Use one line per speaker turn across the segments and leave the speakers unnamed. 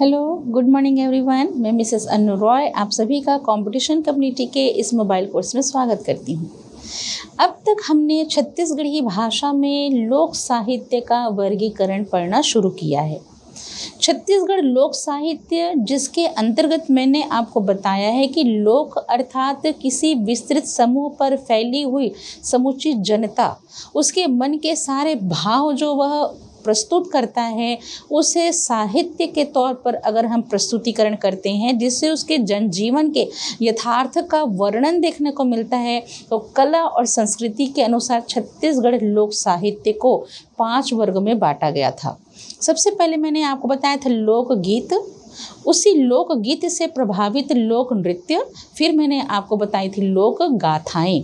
hello good morning everyone मैं Mrs Anu Roy आप सभी का कंपटीशन कम्युनिटी के इस मोबाइल कोर्स में स्वागत करती हूँ अब तक हमने छत्तीसगढ़ी भाषा में लोक साहित्य का वर्गीकरण पढ़ना शुरू किया है छत्तीसगढ़ लोक साहित्य जिसके अंतर्गत मैंने आपको बताया है कि लोक अर्थात किसी विस्तृत समूह पर फैली हुई समुची जनता उसके मन के सारे भाव जो वह प्रस्तुत करता है उसे साहित्य के तौर पर अगर हम प्रस्तुतिकरण करते हैं जिससे उसके जनजीवन के यथार्थ का वर्णन देखने को मिलता है तो कला और संस्कृति के अनुसार छत्तीसगढ़ लोक साहित्य को पांच वर्ग में बांटा गया था सबसे पहले मैंने आपको बताया था लोकगीत उसी लोकगीत से प्रभावित लोक नृत्य फिर मैंने आपको बताई थी लोक गाथाएं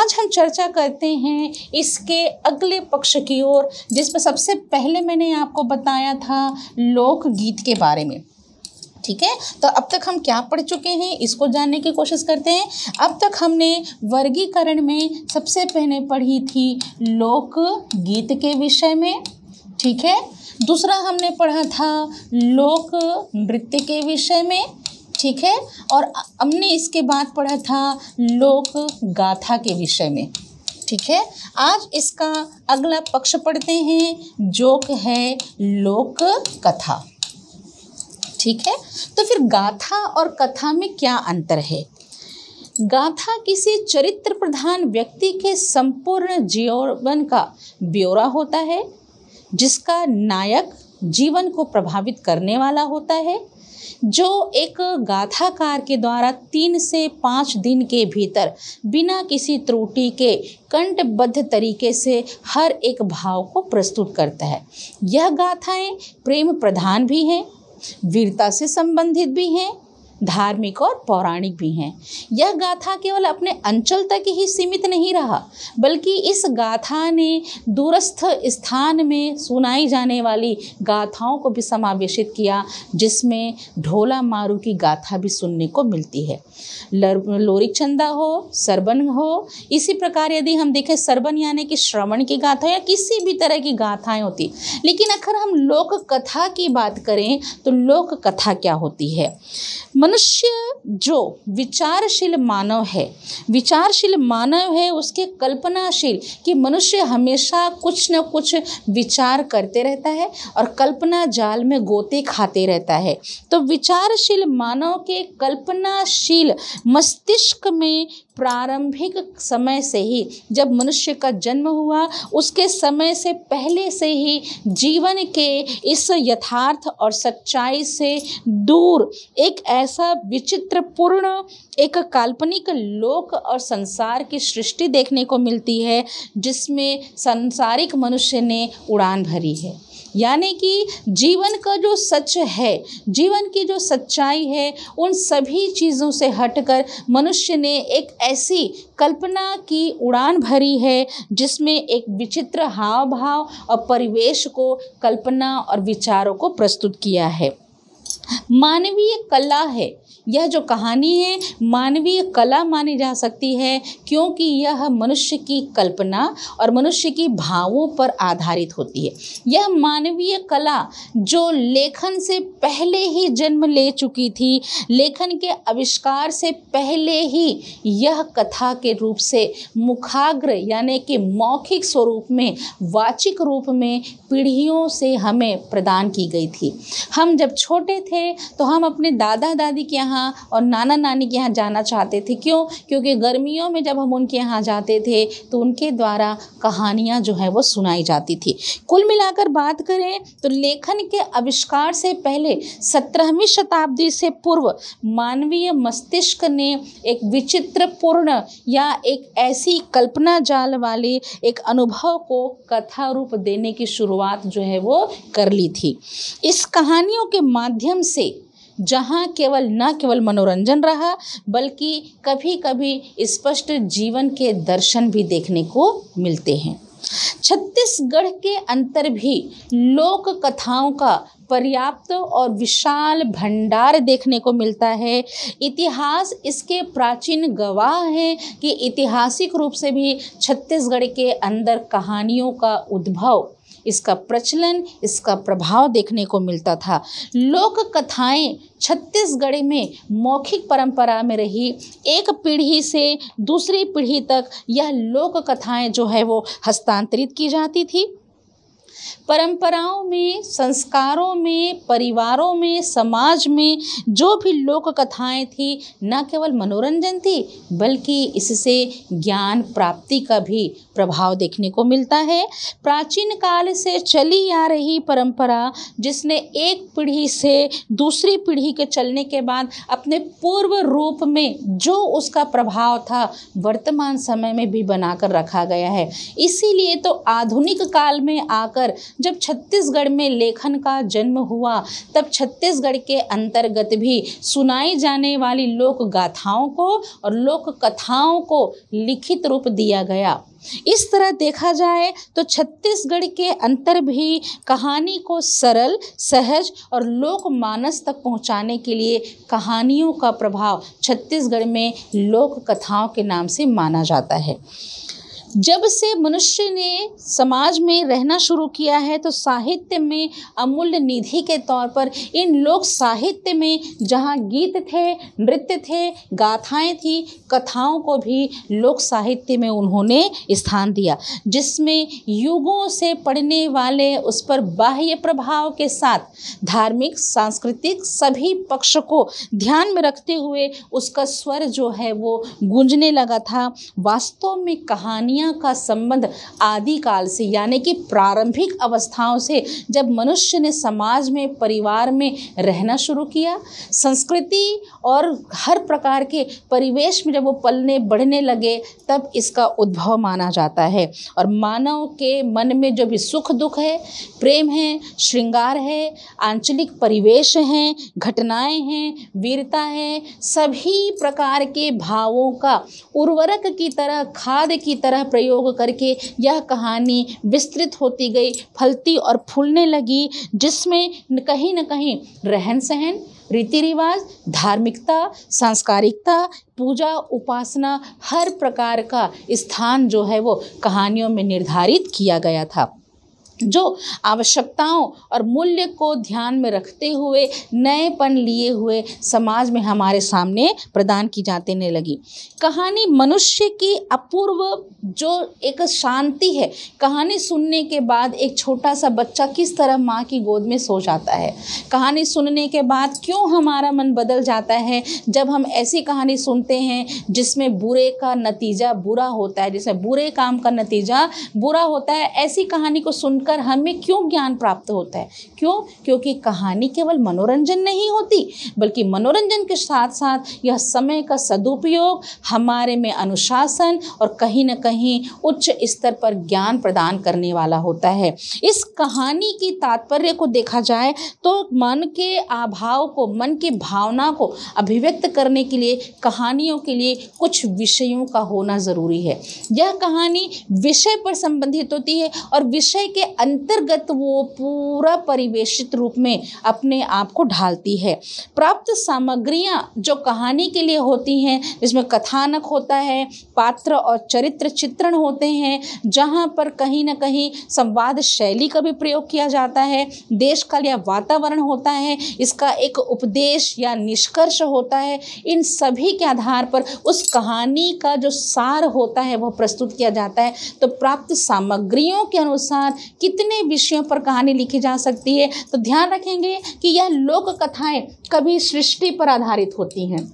आज हम चर्चा करते हैं इसके अगले पक्ष की ओर जिसमें सबसे पहले मैंने आपको बताया था लोकगीत के बारे में ठीक है तो अब तक हम क्या पढ़ चुके हैं इसको जानने की कोशिश करते हैं अब तक हमने वर्गीकरण में सबसे पहले पढ़ी थी लोक गीत के विषय में ठीक है दूसरा हमने पढ़ा था लोक नृत्य के विषय में ठीक है और हमने इसके बाद पढ़ा था लोक गाथा के विषय में ठीक है आज इसका अगला पक्ष पढ़ते हैं जोक है लोक कथा ठीक है तो फिर गाथा और कथा में क्या अंतर है गाथा किसी चरित्र प्रधान व्यक्ति के संपूर्ण जीवन का ब्यौरा होता है जिसका नायक जीवन को प्रभावित करने वाला होता है जो एक गाथाकार के द्वारा तीन से पाँच दिन के भीतर बिना किसी त्रुटि के कंटबद्ध तरीके से हर एक भाव को प्रस्तुत करता है यह गाथाएं प्रेम प्रधान भी हैं वीरता से संबंधित भी हैं धार्मिक और पौराणिक भी हैं यह गाथा केवल अपने अंचल तक ही सीमित नहीं रहा बल्कि इस गाथा ने दूरस्थ स्थान में सुनाई जाने वाली गाथाओं को भी समावेशित किया जिसमें ढोला मारू की गाथा भी सुनने को मिलती है लोरिक चंदा हो सरबन हो इसी प्रकार यदि हम देखें सरबन यानी कि श्रवण की गाथा या किसी भी तरह की गाथाएँ होती लेकिन अगर हम लोक कथा की बात करें तो लोक कथा क्या होती है मन मनुष्य जो विचारशील मानव है विचारशील मानव है उसके कल्पनाशील कि मनुष्य हमेशा कुछ न कुछ विचार करते रहता है और कल्पना जाल में गोते खाते रहता है तो विचारशील मानव के कल्पनाशील मस्तिष्क में प्रारंभिक समय से ही जब मनुष्य का जन्म हुआ उसके समय से पहले से ही जीवन के इस यथार्थ और सच्चाई से दूर एक ऐसा विचित्रपूर्ण एक काल्पनिक लोक और संसार की सृष्टि देखने को मिलती है जिसमें संसारिक मनुष्य ने उड़ान भरी है यानी कि जीवन का जो सच है जीवन की जो सच्चाई है उन सभी चीज़ों से हटकर मनुष्य ने एक ऐसी कल्पना की उड़ान भरी है जिसमें एक विचित्र हाव भाव और परिवेश को कल्पना और विचारों को प्रस्तुत किया है मानवीय कला है यह जो कहानी है मानवीय कला मानी जा सकती है क्योंकि यह मनुष्य की कल्पना और मनुष्य की भावों पर आधारित होती है यह मानवीय कला जो लेखन से पहले ही जन्म ले चुकी थी लेखन के आविष्कार से पहले ही यह कथा के रूप से मुखाग्र यानी कि मौखिक स्वरूप में वाचिक रूप में पीढ़ियों से हमें प्रदान की गई थी हम जब छोटे थे तो हम अपने दादा दादी के यहाँ यहाँ और नाना नानी के यहाँ जाना चाहते थे क्यों क्योंकि गर्मियों में जब हम उनके यहाँ जाते थे तो उनके द्वारा कहानियाँ जो है वो सुनाई जाती थी कुल मिलाकर बात करें तो लेखन के आविष्कार से पहले सत्रहवीं शताब्दी से पूर्व मानवीय मस्तिष्क ने एक विचित्रपूर्ण या एक ऐसी कल्पना जाल वाले एक अनुभव को कथा रूप देने की शुरुआत जो है वो कर ली थी इस कहानियों के माध्यम से जहाँ केवल न केवल मनोरंजन रहा बल्कि कभी कभी स्पष्ट जीवन के दर्शन भी देखने को मिलते हैं छत्तीसगढ़ के अंतर भी लोक कथाओं का पर्याप्त और विशाल भंडार देखने को मिलता है इतिहास इसके प्राचीन गवाह हैं कि ऐतिहासिक रूप से भी छत्तीसगढ़ के अंदर कहानियों का उद्भव इसका प्रचलन इसका प्रभाव देखने को मिलता था लोक कथाएं छत्तीसगढ़ में मौखिक परंपरा में रही एक पीढ़ी से दूसरी पीढ़ी तक यह लोक कथाएं जो है वो हस्तांतरित की जाती थी परंपराओं में संस्कारों में परिवारों में समाज में जो भी लोक कथाएं थी न केवल मनोरंजन थी बल्कि इससे ज्ञान प्राप्ति का भी प्रभाव देखने को मिलता है प्राचीन काल से चली आ रही परंपरा जिसने एक पीढ़ी से दूसरी पीढ़ी के चलने के बाद अपने पूर्व रूप में जो उसका प्रभाव था वर्तमान समय में भी बनाकर रखा गया है इसीलिए तो आधुनिक काल में आकर जब छत्तीसगढ़ में लेखन का जन्म हुआ तब छत्तीसगढ़ के अंतर्गत भी सुनाई जाने वाली लोक गाथाओं को और लोक कथाओं को लिखित रूप दिया गया इस तरह देखा जाए तो छत्तीसगढ़ के अंतर भी कहानी को सरल सहज और लोकमानस तक पहुंचाने के लिए कहानियों का प्रभाव छत्तीसगढ़ में लोक कथाओं के नाम से माना जाता है जब से मनुष्य ने समाज में रहना शुरू किया है तो साहित्य में अमूल्य निधि के तौर पर इन लोक साहित्य में जहाँ गीत थे नृत्य थे गाथाएं थी कथाओं को भी लोक साहित्य में उन्होंने स्थान दिया जिसमें युगों से पढ़ने वाले उस पर बाह्य प्रभाव के साथ धार्मिक सांस्कृतिक सभी पक्ष को ध्यान में रखते हुए उसका स्वर जो है वो गूंजने लगा था वास्तव में कहानियाँ दुनिया का संबंध आदिकाल से यानी कि प्रारंभिक अवस्थाओं से जब मनुष्य ने समाज में परिवार में रहना शुरू किया संस्कृति और हर प्रकार के परिवेश में जब वो पलने बढ़ने लगे तब इसका उद्भव माना जाता है और मानव के मन में जो भी सुख दुख है प्रेम है श्रृंगार है आंचलिक परिवेश हैं घटनाएं हैं वीरता है सभी प्रकार के भावों का उर्वरक की तरह खाद की तरह प्रयोग करके यह कहानी विस्तृत होती गई फलती और फूलने लगी जिसमें कहीं न कहीं रहन सहन रीति रिवाज धार्मिकता सांस्कारिकता पूजा उपासना हर प्रकार का स्थान जो है वो कहानियों में निर्धारित किया गया था जो आवश्यकताओं और मूल्य को ध्यान में रखते हुए नएपन लिए हुए समाज में हमारे सामने प्रदान की जाते ने लगी कहानी मनुष्य की अपूर्व जो एक शांति है कहानी सुनने के बाद एक छोटा सा बच्चा किस तरह माँ की गोद में सो जाता है कहानी सुनने के बाद क्यों हमारा मन बदल जाता है जब हम ऐसी कहानी सुनते हैं जिसमें बुरे का नतीजा बुरा होता है जिसमें बुरे काम का नतीजा बुरा होता है ऐसी कहानी को सुन सुनकर हमें क्यों ज्ञान प्राप्त होता है क्यों क्योंकि कहानी केवल मनोरंजन नहीं होती बल्कि मनोरंजन के साथ साथ यह समय का सदुपयोग हमारे में अनुशासन और कहीं ना कहीं उच्च स्तर पर ज्ञान प्रदान करने वाला होता है इस कहानी की तात्पर्य को देखा जाए तो मन के अभाव को मन की भावना को अभिव्यक्त करने के लिए कहानियों के लिए कुछ विषयों का होना ज़रूरी है यह कहानी विषय पर संबंधित होती है और विषय के अंतर्गत वो पूरा परिवेशित रूप में अपने आप को ढालती है प्राप्त सामग्रियाँ जो कहानी के लिए होती हैं जिसमें कथानक होता है पात्र और चरित्र चित्रण होते हैं जहाँ पर कहीं ना कहीं संवाद शैली का भी प्रयोग किया जाता है देश काल या वातावरण होता है इसका एक उपदेश या निष्कर्ष होता है इन सभी के आधार पर उस कहानी का जो सार होता है वह प्रस्तुत किया जाता है तो प्राप्त सामग्रियों के अनुसार कितने विषयों पर कहानी लिखी जा सकती है तो ध्यान रखेंगे कि यह लोक कथाएं कभी सृष्टि पर आधारित होती हैं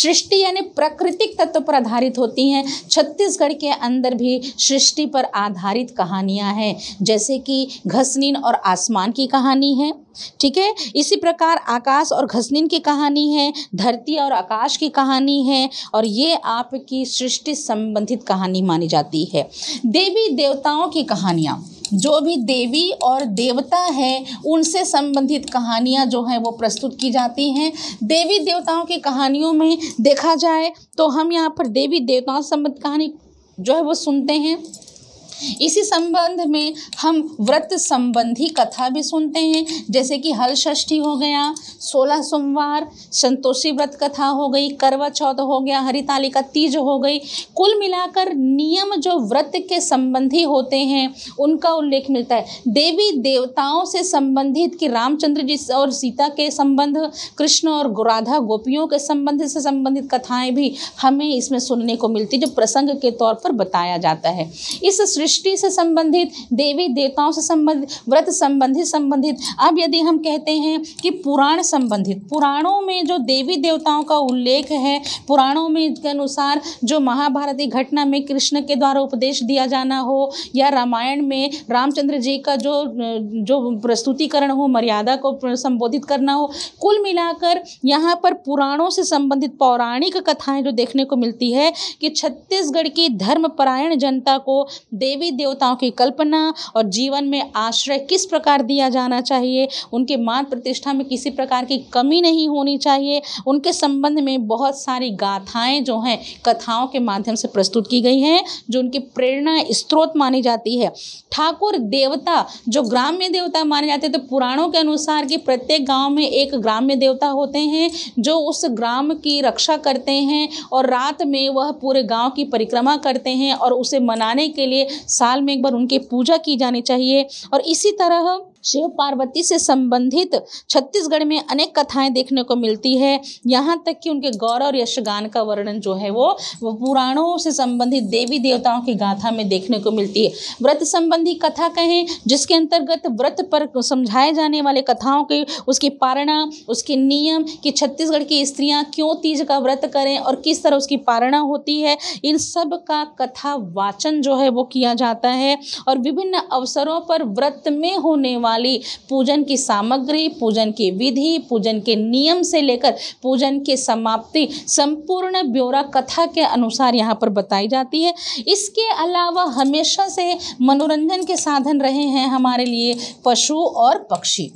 सृष्टि यानी प्राकृतिक तत्व पर आधारित होती हैं छत्तीसगढ़ के अंदर भी सृष्टि पर आधारित कहानियां हैं जैसे कि घसनीन और आसमान की कहानी है ठीक है इसी प्रकार आकाश और घसनीन की कहानी है धरती और आकाश की कहानी है और ये आपकी सृष्टि संबंधित कहानी मानी जाती है देवी देवताओं की कहानियाँ जो भी देवी और देवता हैं उनसे संबंधित कहानियाँ जो हैं वो प्रस्तुत की जाती हैं देवी देवताओं की कहानियों में देखा जाए तो हम यहाँ पर देवी देवताओं से संबंधित कहानी जो है वो सुनते हैं इसी संबंध में हम व्रत संबंधी कथा भी सुनते हैं जैसे कि हल षष्ठी हो गया सोलह सोमवार संतोषी व्रत कथा हो गई करवा चौथ हो गया हरितालिका तीज हो गई कुल मिलाकर नियम जो व्रत के संबंधी होते हैं उनका उल्लेख मिलता है देवी देवताओं से संबंधित कि रामचंद्र जी और सीता के संबंध कृष्ण और राधा गोपियों के संबंध से संबंधित कथाएं भी हमें इसमें सुनने को मिलती जो प्रसंग के तौर पर बताया जाता है इस सृष्टि से संबंधित देवी देवताओं से संबंधित व्रत संबंधित संबंधित अब यदि हम कहते हैं कि पुराण संबंधित पुराणों में जो देवी देवताओं का उल्लेख है पुराणों में के अनुसार जो महाभारत की घटना में कृष्ण के द्वारा उपदेश दिया जाना हो या रामायण में रामचंद्र जी का जो जो प्रस्तुतिकरण हो मर्यादा को संबोधित करना हो कुल मिलाकर यहाँ पर पुराणों से संबंधित पौराणिक कथाएं जो देखने को मिलती है कि छत्तीसगढ़ की धर्मपरायण जनता को देवी देवी देवताओं की कल्पना और जीवन में आश्रय किस प्रकार दिया जाना चाहिए उनके मान प्रतिष्ठा में किसी प्रकार की कमी नहीं होनी चाहिए उनके संबंध में बहुत सारी गाथाएं जो हैं कथाओं के माध्यम से प्रस्तुत की गई हैं जो उनकी प्रेरणा स्त्रोत मानी जाती है ठाकुर देवता जो ग्राम्य देवता माने जाते हैं तो पुराणों के अनुसार कि प्रत्येक गांव में एक ग्राम्य देवता होते हैं जो उस ग्राम की रक्षा करते हैं और रात में वह पूरे गांव की परिक्रमा करते हैं और उसे मनाने के लिए साल में एक बार उनकी पूजा की जानी चाहिए और इसी तरह शिव पार्वती से संबंधित छत्तीसगढ़ में अनेक कथाएं देखने को मिलती है यहाँ तक कि उनके गौरव और यशगान का वर्णन जो है वो वो पुराणों से संबंधित देवी देवताओं की गाथा में देखने को मिलती है व्रत संबंधी कथा कहें जिसके अंतर्गत व्रत पर समझाए जाने वाले कथाओं के उसकी पारणा उसके नियम कि छत्तीसगढ़ की स्त्रियाँ क्यों तीज का व्रत करें और किस तरह उसकी पारणा होती है इन सब का कथा वाचन जो है वो किया जाता है और विभिन्न अवसरों पर व्रत में होने वाले वाली पूजन की सामग्री पूजन की विधि पूजन के नियम से लेकर पूजन के समाप्ति संपूर्ण ब्यौरा कथा के अनुसार यहाँ पर बताई जाती है इसके अलावा हमेशा से मनोरंजन के साधन रहे हैं हमारे लिए पशु और पक्षी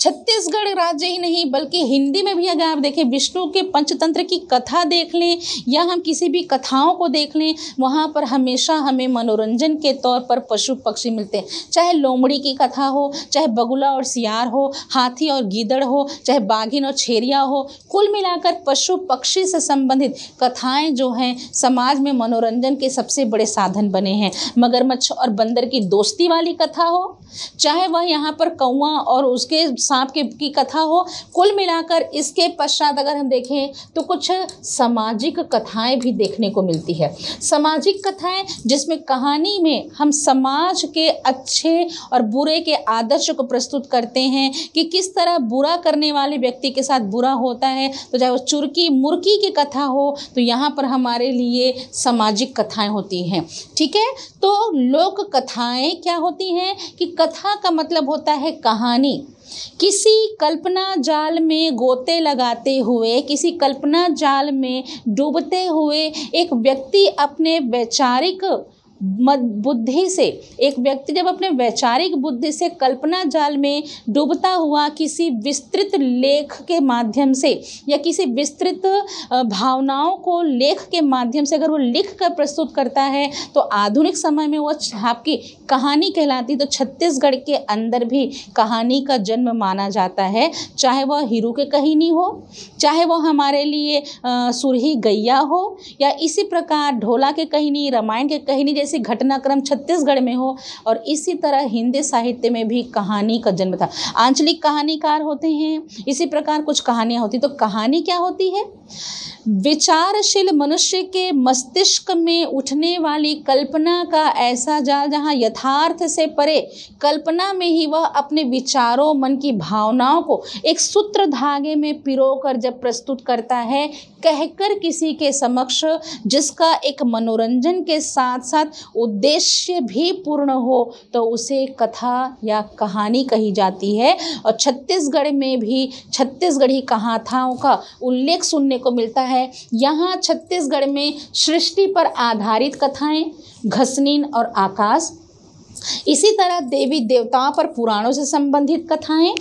छत्तीसगढ़ राज्य ही नहीं बल्कि हिंदी में भी अगर आप देखें विष्णु के पंचतंत्र की कथा देख लें या हम किसी भी कथाओं को देख लें वहाँ पर हमेशा हमें मनोरंजन के तौर पर पशु पक्षी मिलते हैं चाहे लोमड़ी की कथा हो चाहे बगुला और सियार हो हाथी और गीदड़ हो चाहे बाघिन और छेरिया हो कुल मिलाकर पशु पक्षी से संबंधित कथाएँ जो हैं समाज में मनोरंजन के सबसे बड़े साधन बने हैं मगरमच्छ और बंदर की दोस्ती वाली कथा हो चाहे वह यहाँ पर कौआ और उसके सांप के की कथा हो कुल मिलाकर इसके पश्चात अगर हम देखें तो कुछ सामाजिक कथाएं भी देखने को मिलती है सामाजिक कथाएं जिसमें कहानी में हम समाज के अच्छे और बुरे के आदर्श को प्रस्तुत करते हैं कि किस तरह बुरा करने वाले व्यक्ति के साथ बुरा होता है तो चाहे वो चुरकी मुर्की की कथा हो तो यहाँ पर हमारे लिए सामाजिक कथाएं होती हैं ठीक है तो लोक कथाएं क्या होती हैं कि कथा का मतलब होता है कहानी किसी कल्पना जाल में गोते लगाते हुए किसी कल्पना जाल में डूबते हुए एक व्यक्ति अपने वैचारिक बुद्धि से एक व्यक्ति जब अपने वैचारिक बुद्धि से कल्पना जाल में डूबता हुआ किसी विस्तृत लेख के माध्यम से या किसी विस्तृत भावनाओं को लेख के माध्यम से अगर वो लिख कर प्रस्तुत करता है तो आधुनिक समय में वह आपकी कहानी कहलाती तो छत्तीसगढ़ के अंदर भी कहानी का जन्म माना जाता है चाहे वह हीरू के कहानी हो चाहे वह हमारे लिए सुरही गैया हो या इसी प्रकार ढोला के कहनी रामायण के कहीनी जैसी घटनाक्रम छत्तीसगढ़ में हो और इसी तरह हिंदी साहित्य में भी कहानी का जन्म था आंचलिक कहानीकार होते हैं इसी प्रकार कुछ कहानियाँ होती तो कहानी क्या होती है विचारशील मनुष्य के मस्तिष्क में उठने वाली कल्पना का ऐसा जाल जहाँ यथार्थ से परे कल्पना में ही वह अपने विचारों मन की भावनाओं को एक सूत्र धागे में पिरो कर जब प्रस्तुत करता है कहकर किसी के समक्ष जिसका एक मनोरंजन के साथ साथ उद्देश्य भी पूर्ण हो तो उसे कथा या कहानी कही जाती है और छत्तीसगढ़ में भी छत्तीसगढ़ी कहाथाओं का उल्लेख सुनने को मिलता है है यहाँ छत्तीसगढ़ में सृष्टि पर आधारित कथाएं घसनीन और आकाश इसी तरह देवी देवताओं पर पुराणों से संबंधित कथाएं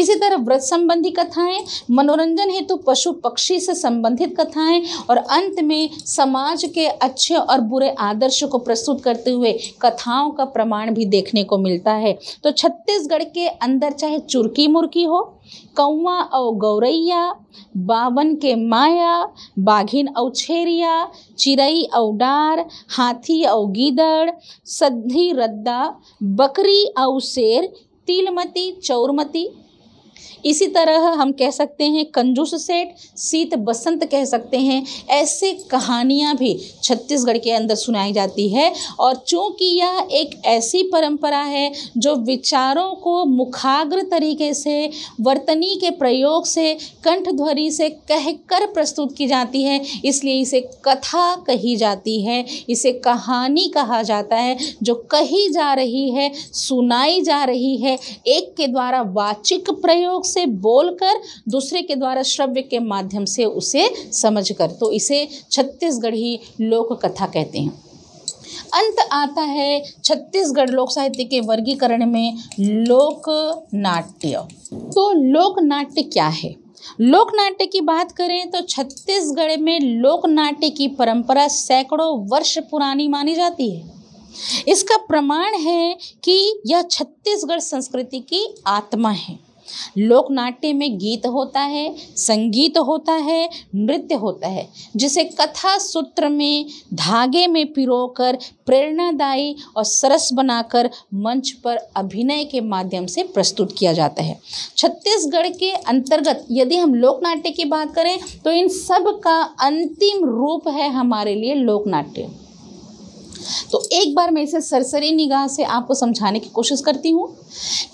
इसी तरह व्रत संबंधी कथाएं मनोरंजन हेतु पशु पक्षी से संबंधित कथाएं और अंत में समाज के अच्छे और बुरे आदर्श को प्रस्तुत करते हुए कथाओं का प्रमाण भी देखने को मिलता है तो छत्तीसगढ़ के अंदर चाहे चुरकी मुर्की हो कौआ और गौरैया बावन के माया बाघिन और छेरिया चिरई और डार हाथी और गिदड़ सद्दी रद्दा बकरी और शेर तिलमती चौरमती इसी तरह हम कह सकते हैं कंजूस सेठ सीत बसंत कह सकते हैं ऐसे कहानियाँ भी छत्तीसगढ़ के अंदर सुनाई जाती है और चूँकि यह एक ऐसी परंपरा है जो विचारों को मुखाग्र तरीके से वर्तनी के प्रयोग से कंठ से कह कर प्रस्तुत की जाती है इसलिए इसे कथा कही जाती है इसे कहानी कहा जाता है जो कही जा रही है सुनाई जा रही है एक के द्वारा वाचिक प्रयोग प्रयोग से बोलकर दूसरे के द्वारा श्रव्य के माध्यम से उसे समझकर तो इसे छत्तीसगढ़ी लोक कथा कहते हैं अंत आता है छत्तीसगढ़ लोक साहित्य के वर्गीकरण में लोक नाट्य तो लोक नाट्य क्या है लोक नाट्य की बात करें तो छत्तीसगढ़ में लोक नाट्य की परंपरा सैकड़ों वर्ष पुरानी मानी जाती है इसका प्रमाण है कि यह छत्तीसगढ़ संस्कृति की आत्मा है लोक नाट्य में गीत होता है संगीत होता है नृत्य होता है जिसे कथा सूत्र में धागे में पिरोकर प्रेरणादायी और सरस बनाकर मंच पर अभिनय के माध्यम से प्रस्तुत किया जाता है छत्तीसगढ़ के अंतर्गत यदि हम लोकनाट्य की बात करें तो इन सब का अंतिम रूप है हमारे लिए लोकनाट्य तो एक बार मैं इसे सरसरी निगाह से आपको समझाने की कोशिश करती हूँ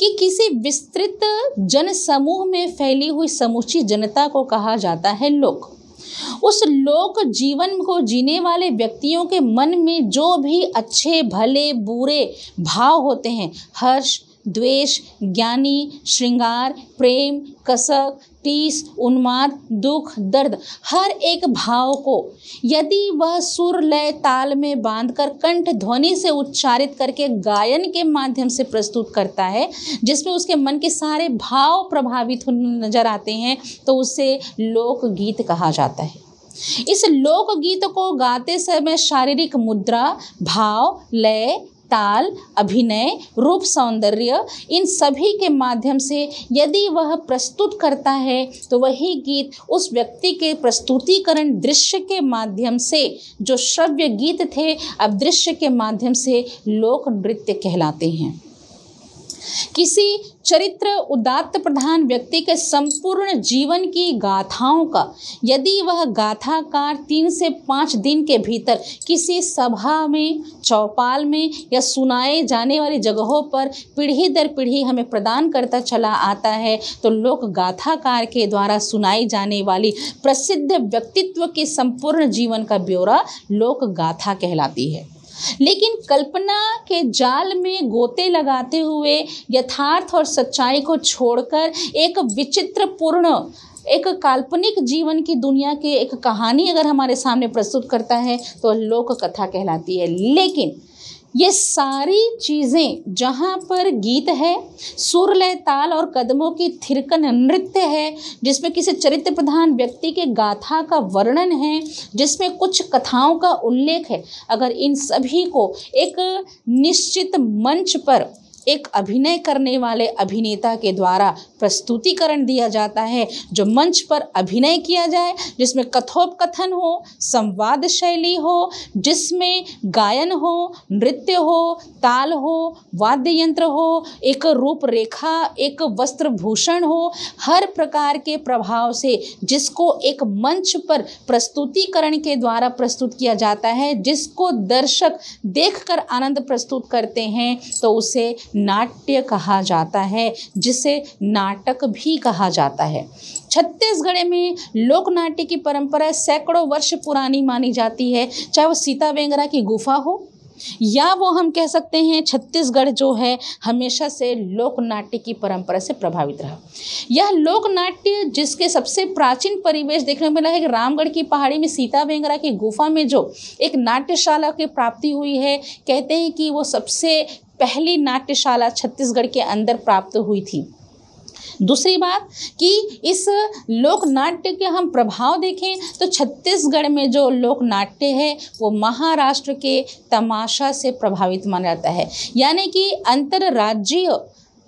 कि किसी विस्तृत जन समूह में फैली हुई समूची जनता को कहा जाता है लोक उस लोक जीवन को जीने वाले व्यक्तियों के मन में जो भी अच्छे भले बुरे भाव होते हैं हर्ष द्वेष ज्ञानी श्रृंगार प्रेम कसक तीस उन्माद दुख दर्द हर एक भाव को यदि वह सुर लय ताल में बांधकर कंठ ध्वनि से उच्चारित करके गायन के माध्यम से प्रस्तुत करता है जिसमें उसके मन के सारे भाव प्रभावित नजर आते हैं तो उसे लोकगीत कहा जाता है इस लोकगीत को गाते समय शारीरिक मुद्रा भाव लय ताल अभिनय रूप सौंदर्य इन सभी के माध्यम से यदि वह प्रस्तुत करता है तो वही गीत उस व्यक्ति के प्रस्तुतिकरण दृश्य के माध्यम से जो श्रव्य गीत थे अब दृश्य के माध्यम से लोक नृत्य कहलाते हैं किसी चरित्र उदात्त प्रधान व्यक्ति के संपूर्ण जीवन की गाथाओं का यदि वह गाथाकार तीन से पाँच दिन के भीतर किसी सभा में चौपाल में या सुनाए जाने वाली जगहों पर पीढ़ी दर पीढ़ी हमें प्रदान करता चला आता है तो लोक गाथाकार के द्वारा सुनाई जाने वाली प्रसिद्ध व्यक्तित्व के संपूर्ण जीवन का ब्यौरा लोक गाथा कहलाती है लेकिन कल्पना के जाल में गोते लगाते हुए यथार्थ और सच्चाई को छोड़कर एक विचित्रपूर्ण एक काल्पनिक जीवन की दुनिया की एक कहानी अगर हमारे सामने प्रस्तुत करता है तो लोक कथा कहलाती है लेकिन ये सारी चीज़ें जहाँ पर गीत है सुर लय ताल और कदमों की थिरकन नृत्य है जिसमें किसी चरित्र प्रधान व्यक्ति के गाथा का वर्णन है जिसमें कुछ कथाओं का उल्लेख है अगर इन सभी को एक निश्चित मंच पर एक अभिनय करने वाले अभिनेता के द्वारा प्रस्तुतिकरण दिया जाता है जो मंच पर अभिनय किया जाए जिसमें कथोपकथन हो संवाद शैली हो जिसमें गायन हो नृत्य हो ताल हो वाद्य यंत्र हो एक रूपरेखा एक वस्त्र भूषण हो हर प्रकार के प्रभाव से जिसको एक मंच पर प्रस्तुतिकरण के द्वारा प्रस्तुत किया जाता है जिसको दर्शक देखकर आनंद प्रस्तुत करते हैं तो उसे नाट्य कहा जाता है जिसे नाटक भी कहा जाता है छत्तीसगढ़ में लोक नाट्य की परंपरा सैकड़ों वर्ष पुरानी मानी जाती है चाहे वो सीता बेंगरा की गुफा हो या वो हम कह सकते हैं छत्तीसगढ़ जो है हमेशा से लोक नाट्य की परंपरा से प्रभावित रहा यह लोक नाट्य जिसके सबसे प्राचीन परिवेश देखने को मिला है कि रामगढ़ की पहाड़ी में सीता बेंगरा की गुफा में जो एक नाट्यशाला की प्राप्ति हुई है कहते हैं कि वो सबसे पहली नाट्यशाला छत्तीसगढ़ के अंदर प्राप्त हुई थी दूसरी बात कि इस लोक नाट्य के हम प्रभाव देखें तो छत्तीसगढ़ में जो लोक नाट्य है वो महाराष्ट्र के तमाशा से प्रभावित माना जाता है यानी कि अंतर्राज्यीय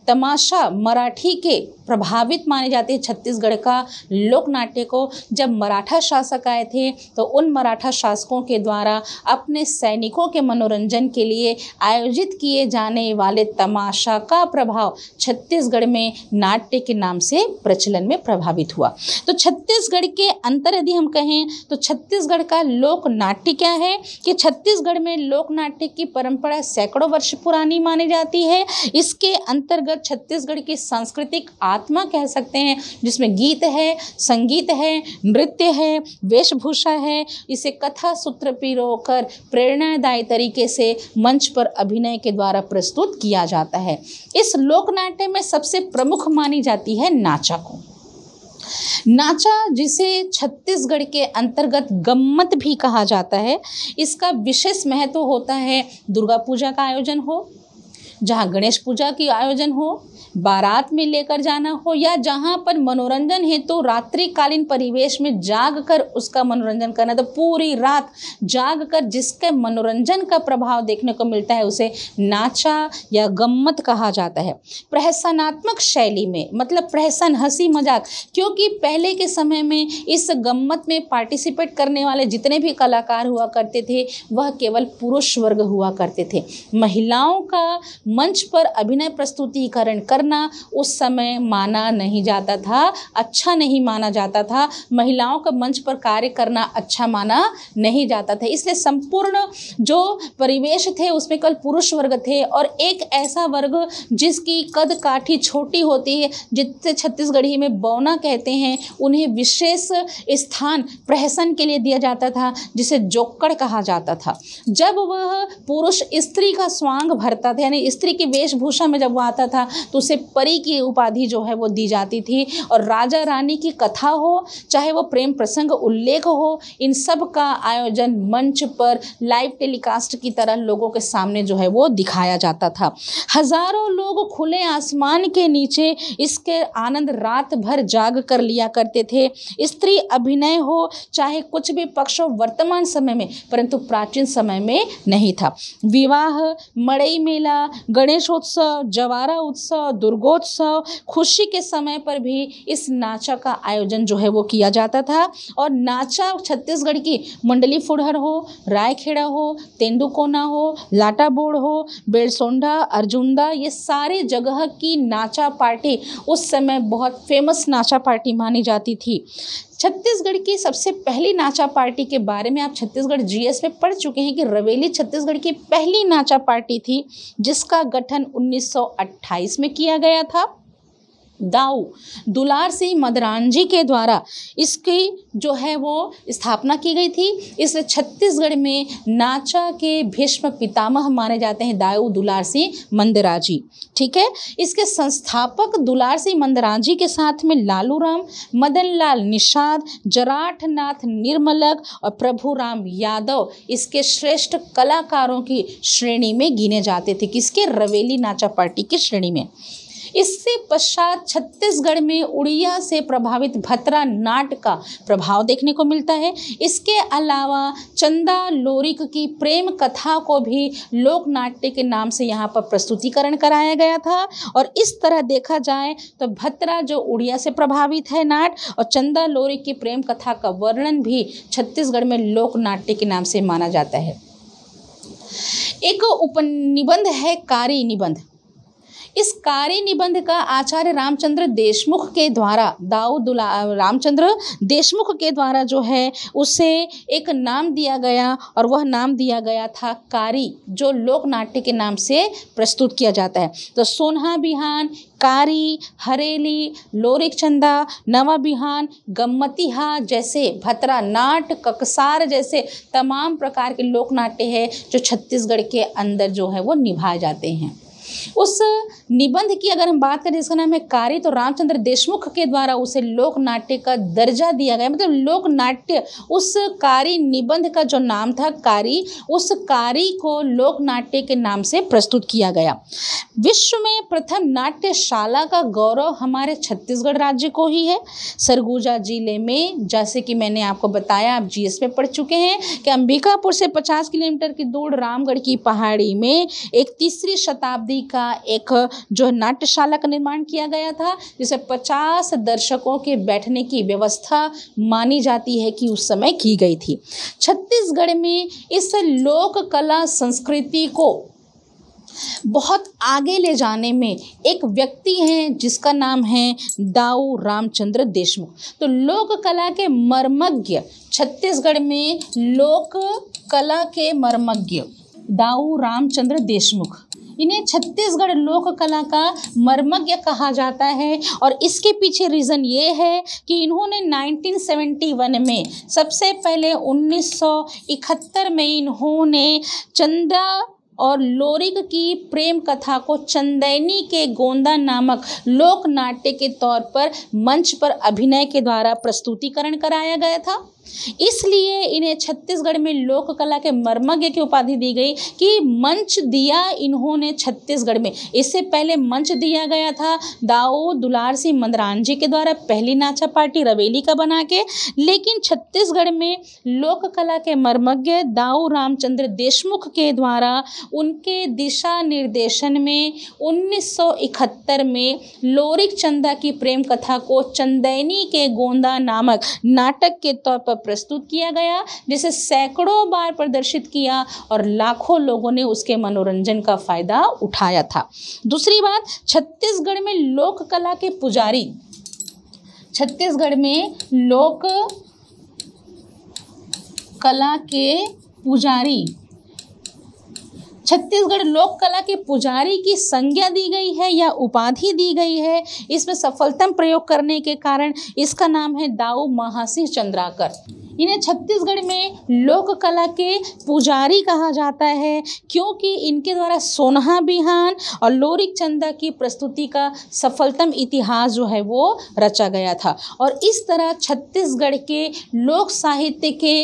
तमाशा मराठी के प्रभावित माने जाते हैं छत्तीसगढ़ का लोक नाट्य को जब मराठा शासक आए थे तो उन मराठा शासकों के द्वारा अपने सैनिकों के मनोरंजन के लिए आयोजित किए जाने वाले तमाशा का प्रभाव छत्तीसगढ़ में नाट्य के नाम से प्रचलन में प्रभावित हुआ तो छत्तीसगढ़ के अंतर यदि हम कहें तो छत्तीसगढ़ का लोक नाट्य क्या है कि छत्तीसगढ़ में लोक नाट्य की परंपरा सैकड़ों वर्ष पुरानी मानी जाती है इसके अंतर्गत मतलब छत्तीसगढ़ की सांस्कृतिक आत्मा कह सकते हैं जिसमें गीत है संगीत है नृत्य है वेशभूषा है इसे कथा सूत्र कर प्रेरणादायी तरीके से मंच पर अभिनय के द्वारा प्रस्तुत किया जाता है इस लोकनाट्य में सबसे प्रमुख मानी जाती है नाचा को नाचा जिसे छत्तीसगढ़ के अंतर्गत गम्मत भी कहा जाता है इसका विशेष महत्व होता है दुर्गा पूजा का आयोजन हो जहाँ गणेश पूजा की आयोजन हो बारात में लेकर जाना हो या जहाँ पर मनोरंजन हेतु तो रात्रिकालीन परिवेश में जाग कर उसका मनोरंजन करना तो पूरी रात जाग कर जिसके मनोरंजन का प्रभाव देखने को मिलता है उसे नाचा या गम्मत कहा जाता है प्रहसनात्मक शैली में मतलब प्रहसन हंसी मजाक क्योंकि पहले के समय में इस गम्मत में पार्टिसिपेट करने वाले जितने भी कलाकार हुआ करते थे वह केवल पुरुष वर्ग हुआ करते थे महिलाओं का मंच पर अभिनय प्रस्तुतिकरण करना करना उस समय माना नहीं जाता था अच्छा नहीं माना जाता था महिलाओं का मंच पर कार्य करना अच्छा माना नहीं जाता था इसलिए संपूर्ण जो परिवेश थे उसमें कल पुरुष वर्ग थे और एक ऐसा वर्ग जिसकी कद काठी छोटी होती है जिससे छत्तीसगढ़ी में बौना कहते हैं उन्हें विशेष स्थान प्रहसन के लिए दिया जाता था जिसे जोकड़ कहा जाता था जब वह पुरुष स्त्री का स्वांग भरता था यानी स्त्री की वेशभूषा में जब वह आता था तो उसे परी की उपाधि जो है वो दी जाती थी और राजा रानी की कथा हो चाहे वो प्रेम प्रसंग उल्लेख हो इन सब का आयोजन मंच पर लाइव टेलीकास्ट की तरह लोगों के सामने जो है वो दिखाया जाता था हजारों लोग खुले आसमान के नीचे इसके आनंद रात भर जाग कर लिया करते थे स्त्री अभिनय हो चाहे कुछ भी पक्ष हो वर्तमान समय में परंतु प्राचीन समय में नहीं था विवाह मड़ई मेला गणेशोत्सव जवारा उत्सव दुर्गोत्सव खुशी के समय पर भी इस नाचा का आयोजन जो है वो किया जाता था और नाचा छत्तीसगढ़ की मंडली फुड़हर हो रायखेड़ा हो तेंदुकोना हो लाटाबोड़ हो बेड़सोंडा अर्जुंदा ये सारे जगह की नाचा पार्टी उस समय बहुत फेमस नाचा पार्टी मानी जाती थी छत्तीसगढ़ की सबसे पहली नाचा पार्टी के बारे में आप छत्तीसगढ़ जीएस में पढ़ चुके हैं कि रवेली छत्तीसगढ़ की पहली नाचा पार्टी थी जिसका गठन 1928 में किया गया था दाऊ दुलार सिंह मदरानजी के द्वारा इसकी जो है वो स्थापना की गई थी इस छत्तीसगढ़ में नाचा के भीष्म पितामह माने जाते हैं दाऊ दुलार सिंह मंदराजी ठीक है इसके संस्थापक दुलार सिंह मंदराजी के साथ में लालू राम मदन लाल निषाद जराठ नाथ निर्मलक और प्रभु राम यादव इसके श्रेष्ठ कलाकारों की श्रेणी में गिने जाते थे किसके रवेली नाचा पार्टी की श्रेणी में इससे पश्चात छत्तीसगढ़ में उड़िया से प्रभावित भतरा नाट का प्रभाव देखने को मिलता है इसके अलावा चंदा लोरिक की प्रेम कथा को भी लोक नाट्य के नाम से यहाँ पर प्रस्तुतिकरण कराया गया था और इस तरह देखा जाए तो भतरा जो उड़िया से प्रभावित है नाट और चंदा लोरिक की प्रेम कथा का वर्णन भी छत्तीसगढ़ में लोक नाट्य के नाम से माना जाता है एक उपनिबंध है कारी निबंध इस कार्य निबंध का आचार्य रामचंद्र देशमुख के द्वारा दुला रामचंद्र देशमुख के द्वारा जो है उसे एक नाम दिया गया और वह नाम दिया गया था कारी जो लोक नाट्य के नाम से प्रस्तुत किया जाता है तो सोनहा बिहान कारी हरेली लोरिक चंदा नवा बिहान गम्मतिहा जैसे भतरा नाट ककसार जैसे तमाम प्रकार के लोक नाट्य है जो छत्तीसगढ़ के अंदर जो है वो निभाए जाते हैं उस निबंध की अगर हम बात करें जिसका नाम है कार्य तो रामचंद्र देशमुख के द्वारा उसे लोक नाट्य का दर्जा दिया गया मतलब लोक नाट्य उस कार्य निबंध का जो नाम था कार्य उस कारी को लोक नाट्य के नाम से प्रस्तुत किया गया विश्व में प्रथम नाट्यशाला का गौरव हमारे छत्तीसगढ़ राज्य को ही है सरगुजा जिले में जैसे कि मैंने आपको बताया आप जी में पढ़ चुके हैं कि अंबिकापुर से पचास किलोमीटर की दूर रामगढ़ की पहाड़ी में एक तीसरी शताब्दी शताब्दी का एक जो नाट्यशाला का निर्माण किया गया था जिसे पचास दर्शकों के बैठने की व्यवस्था मानी जाती है कि उस समय की गई थी छत्तीसगढ़ में इस लोक कला संस्कृति को बहुत आगे ले जाने में एक व्यक्ति हैं जिसका नाम है दाऊ रामचंद्र देशमुख तो लोक कला के मर्मज्ञ छत्तीसगढ़ में लोक कला के मर्मज्ञ दाऊ रामचंद्र देशमुख इन्हें छत्तीसगढ़ लोक कला का मर्मज्ञ कहा जाता है और इसके पीछे रीज़न ये है कि इन्होंने 1971 में सबसे पहले 1971 में इन्होंने चंदा और लोरिक की प्रेम कथा को चंदैनी के गोंदा नामक लोक नाट्य के तौर पर मंच पर अभिनय के द्वारा प्रस्तुतिकरण कराया गया था इसलिए इन्हें छत्तीसगढ़ में लोक कला के मर्मज्ञ की उपाधि दी गई कि मंच दिया इन्होंने छत्तीसगढ़ में इससे पहले मंच दिया गया था दाऊ दुलार सिंह मंदरान जी के द्वारा पहली नाचा पार्टी रवेली का बना के लेकिन छत्तीसगढ़ में लोक कला के मर्मज्ञ दाऊ रामचंद्र देशमुख के द्वारा उनके दिशा निर्देशन में उन्नीस में लोरिक चंदा की प्रेम कथा को चंदैनी के गोंदा नामक नाटक के तौर पर प्रस्तुत किया गया जिसे सैकड़ों बार प्रदर्शित किया और लाखों लोगों ने उसके मनोरंजन का फ़ायदा उठाया था दूसरी बात छत्तीसगढ़ में लोक कला के पुजारी छत्तीसगढ़ में लोक कला के पुजारी छत्तीसगढ़ लोक कला के पुजारी की संज्ञा दी गई है या उपाधि दी गई है इसमें सफलतम प्रयोग करने के कारण इसका नाम है दाऊ महासिंह चंद्राकर इन्हें छत्तीसगढ़ में लोक कला के पुजारी कहा जाता है क्योंकि इनके द्वारा सोनहा बिहान और लोरिक चंदा की प्रस्तुति का सफलतम इतिहास जो है वो रचा गया था और इस तरह छत्तीसगढ़ के लोक साहित्य के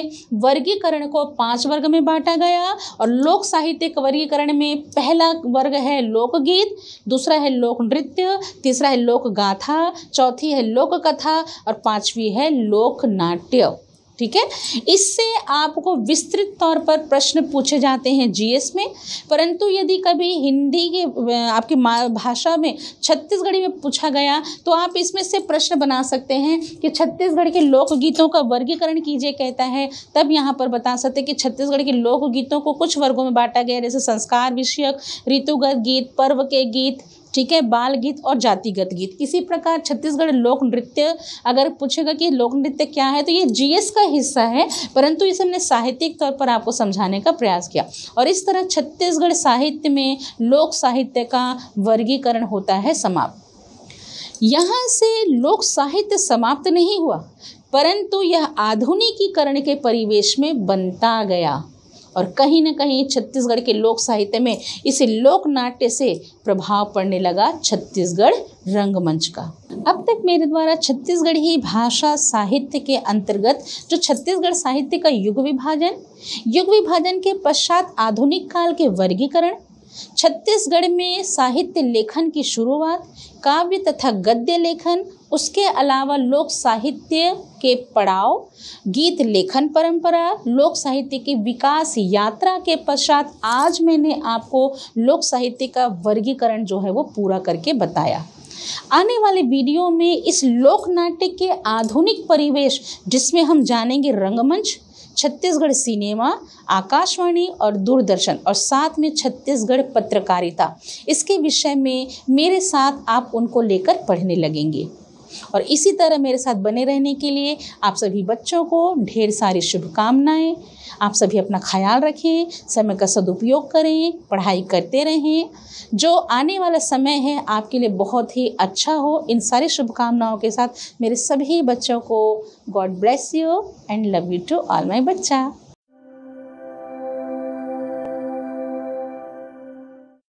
वर्गीकरण को पांच वर्ग में बांटा गया और लोक साहित्य के वर्गीकरण में पहला वर्ग है लोकगीत दूसरा है लोक नृत्य तीसरा है लोक गाथा चौथी है लोक कथा और पांचवी है लोक नाट्य ठीक है इससे आपको विस्तृत तौर पर प्रश्न पूछे जाते हैं जीएस में परंतु यदि कभी हिंदी के आपकी भाषा में छत्तीसगढ़ी में पूछा गया तो आप इसमें से प्रश्न बना सकते हैं कि छत्तीसगढ़ के लोकगीतों का वर्गीकरण कीजिए कहता है तब यहाँ पर बता सकते कि छत्तीसगढ़ के लोकगीतों को कुछ वर्गों में बांटा गया जैसे संस्कार विषयक ऋतुगत गीत पर्व के गीत ठीक है बाल गीत और जातिगत गीत इसी प्रकार छत्तीसगढ़ लोक नृत्य अगर पूछेगा कि लोक नृत्य क्या है तो ये जीएस का हिस्सा है परंतु इसे हमने साहित्यिक तौर पर आपको समझाने का प्रयास किया और इस तरह छत्तीसगढ़ साहित्य में लोक साहित्य का वर्गीकरण होता है समाप्त यहाँ से लोक साहित्य समाप्त नहीं हुआ परंतु यह आधुनिकीकरण के परिवेश में बनता गया और कहीं ना कहीं छत्तीसगढ़ के लोक साहित्य में इसे लोक नाट्य से प्रभाव पड़ने लगा छत्तीसगढ़ रंगमंच का अब तक मेरे द्वारा छत्तीसगढ़ ही भाषा साहित्य के अंतर्गत जो छत्तीसगढ़ साहित्य का युग विभाजन युग विभाजन के पश्चात आधुनिक काल के वर्गीकरण छत्तीसगढ़ में साहित्य लेखन की शुरुआत काव्य तथा गद्य लेखन उसके अलावा लोक साहित्य के पड़ाव गीत लेखन परंपरा लोक साहित्य की विकास यात्रा के पश्चात आज मैंने आपको लोक साहित्य का वर्गीकरण जो है वो पूरा करके बताया आने वाले वीडियो में इस लोक नाट्य के आधुनिक परिवेश जिसमें हम जानेंगे रंगमंच छत्तीसगढ़ सिनेमा आकाशवाणी और दूरदर्शन और साथ में छत्तीसगढ़ पत्रकारिता इसके विषय में मेरे साथ आप उनको लेकर पढ़ने लगेंगे और इसी तरह मेरे साथ बने रहने के लिए आप सभी बच्चों को ढेर सारी शुभकामनाएँ आप सभी अपना ख्याल रखें समय का सदुपयोग करें पढ़ाई करते रहें जो आने वाला समय है आपके लिए बहुत ही अच्छा हो इन सारी शुभकामनाओं के साथ मेरे सभी बच्चों को God bless you and love you too all my बच्चा